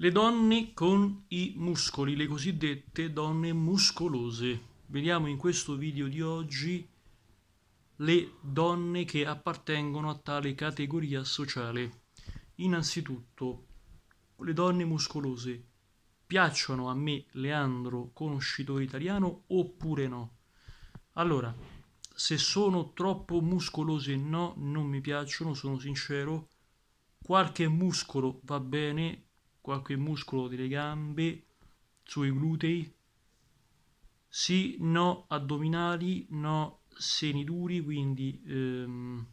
Le donne con i muscoli, le cosiddette donne muscolose. Vediamo in questo video di oggi le donne che appartengono a tale categoria sociale. Innanzitutto, le donne muscolose piacciono a me, Leandro, conoscitore italiano, oppure no? Allora, se sono troppo muscolose, no, non mi piacciono, sono sincero. Qualche muscolo va bene, qualche muscolo delle gambe, sui glutei. Sì, no addominali, no seni duri, quindi ehm,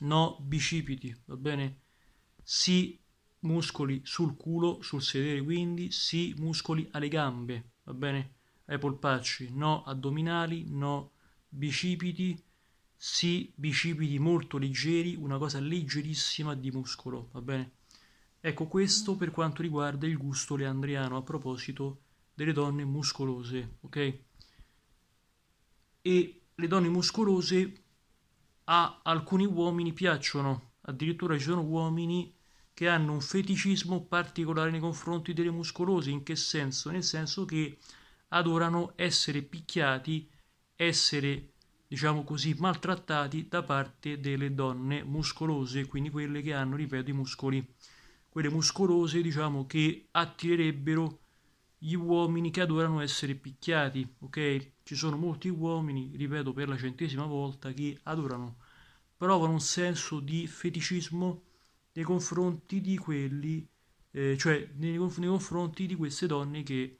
no bicipiti, va bene? Sì, muscoli sul culo, sul sedere, quindi sì, muscoli alle gambe, va bene? Ai polpacci, no addominali, no bicipiti, sì, bicipiti molto leggeri, una cosa leggerissima di muscolo, va bene? Ecco questo per quanto riguarda il gusto leandriano a proposito delle donne muscolose, ok? E le donne muscolose a alcuni uomini piacciono, addirittura ci sono uomini che hanno un feticismo particolare nei confronti delle muscolose, in che senso? Nel senso che adorano essere picchiati, essere diciamo così, maltrattati da parte delle donne muscolose, quindi quelle che hanno, ripeto, i muscoli quelle muscolose, diciamo, che attirerebbero gli uomini che adorano essere picchiati, ok? Ci sono molti uomini, ripeto per la centesima volta, che adorano, provano un senso di feticismo nei confronti di quelli, eh, cioè nei, nei confronti di queste donne che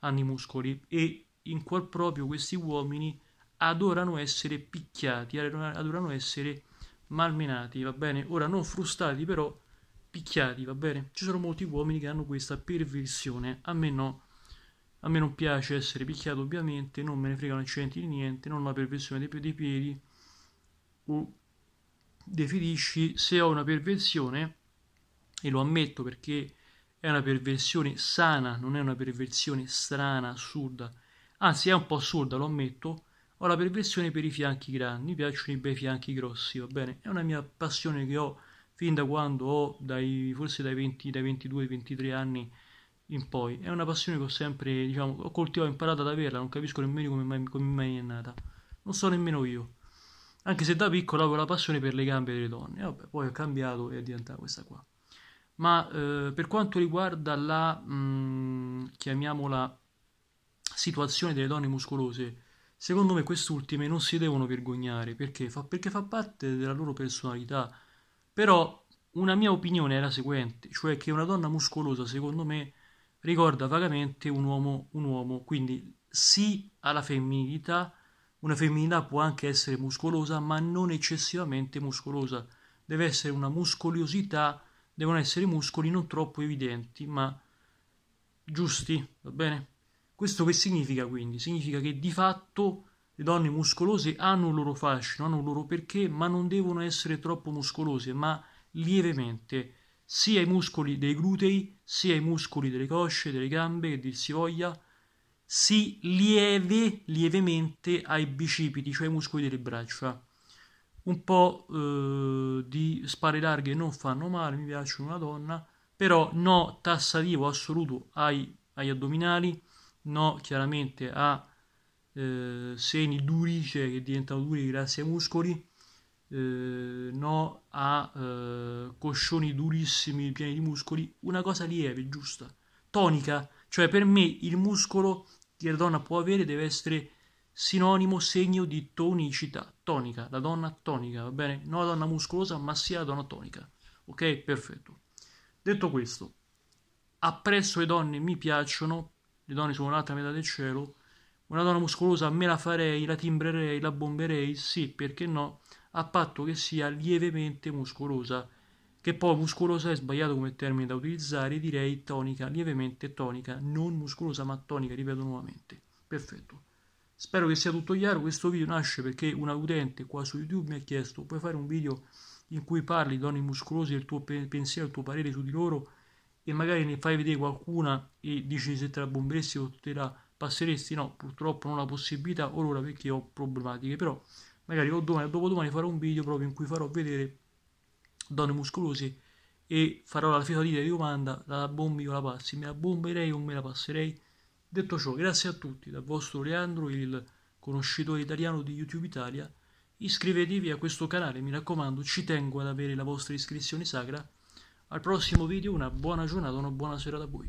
hanno i muscoli e in qual proprio questi uomini adorano essere picchiati, adorano essere malmenati, va bene? Ora non frustati però picchiati, va bene? Ci sono molti uomini che hanno questa perversione, a me no. A me non piace essere picchiato ovviamente, non me ne frega un di niente, non ho una perversione dei, dei piedi. O definisci se ho una perversione, e lo ammetto perché è una perversione sana, non è una perversione strana, assurda. Anzi, è un po' assurda, lo ammetto. Ho la perversione per i fianchi grandi, mi piacciono i bei fianchi grossi, va bene? È una mia passione che ho fin da quando ho dai, forse dai 20, dai 22, 23 anni in poi. È una passione che ho sempre, diciamo, ho coltivato, ho imparato ad averla, non capisco nemmeno come mai, come mai è nata. Non so nemmeno io. Anche se da piccolo avevo la passione per le gambe delle donne, Vabbè, poi ho cambiato e è diventata questa qua. Ma eh, per quanto riguarda la, mh, mm, chiamiamola, situazione delle donne muscolose, secondo me quest'ultime non si devono vergognare perché fa, perché fa parte della loro personalità però una mia opinione è la seguente, cioè che una donna muscolosa, secondo me, ricorda vagamente un uomo, un uomo, quindi sì alla femminilità, una femminilità può anche essere muscolosa, ma non eccessivamente muscolosa. Deve essere una muscoliosità, devono essere muscoli non troppo evidenti, ma giusti, va bene? Questo che significa quindi? Significa che di fatto le donne muscolose hanno un loro fascino, hanno un loro perché, ma non devono essere troppo muscolose, ma lievemente, sia i muscoli dei glutei, sia i muscoli delle cosce, delle gambe, che dir si voglia, si lieve, lievemente ai bicipiti, cioè ai muscoli delle braccia. Un po' eh, di spare larghe non fanno male, mi piacciono una donna, però no tassativo assoluto ai, agli addominali, no chiaramente a eh, seni duri, cioè che diventano duri grazie ai muscoli, eh, no a eh, coscioni durissimi pieni di muscoli, una cosa lieve, giusta, tonica, cioè per me il muscolo che la donna può avere deve essere sinonimo, segno di tonicità, tonica, la donna tonica, va bene? Non la donna muscolosa, ma sia la donna tonica, ok? Perfetto. Detto questo, appresso le donne mi piacciono, le donne sono un'altra metà del cielo, una donna muscolosa me la farei, la timbrerei, la bomberei, sì, perché no, a patto che sia lievemente muscolosa. Che poi muscolosa è sbagliato come termine da utilizzare, direi tonica, lievemente tonica, non muscolosa ma tonica, ripeto nuovamente. Perfetto. Spero che sia tutto chiaro, questo video nasce perché un utente qua su YouTube mi ha chiesto, puoi fare un video in cui parli di donne muscolose, il tuo pensiero, il tuo parere su di loro e magari ne fai vedere qualcuna e dici se te la bomberesti o te la passeresti? No, purtroppo non ho la possibilità or ora perché ho problematiche, però magari o domani o dopodomani farò un video proprio in cui farò vedere donne muscolose e farò la fetolina di domanda, la bombi o la passi, me la bomberei o me la passerei? Detto ciò, grazie a tutti, dal vostro Leandro, il conoscitore italiano di YouTube Italia, iscrivetevi a questo canale, mi raccomando, ci tengo ad avere la vostra iscrizione sacra. Al prossimo video una buona giornata, una buona serata a voi.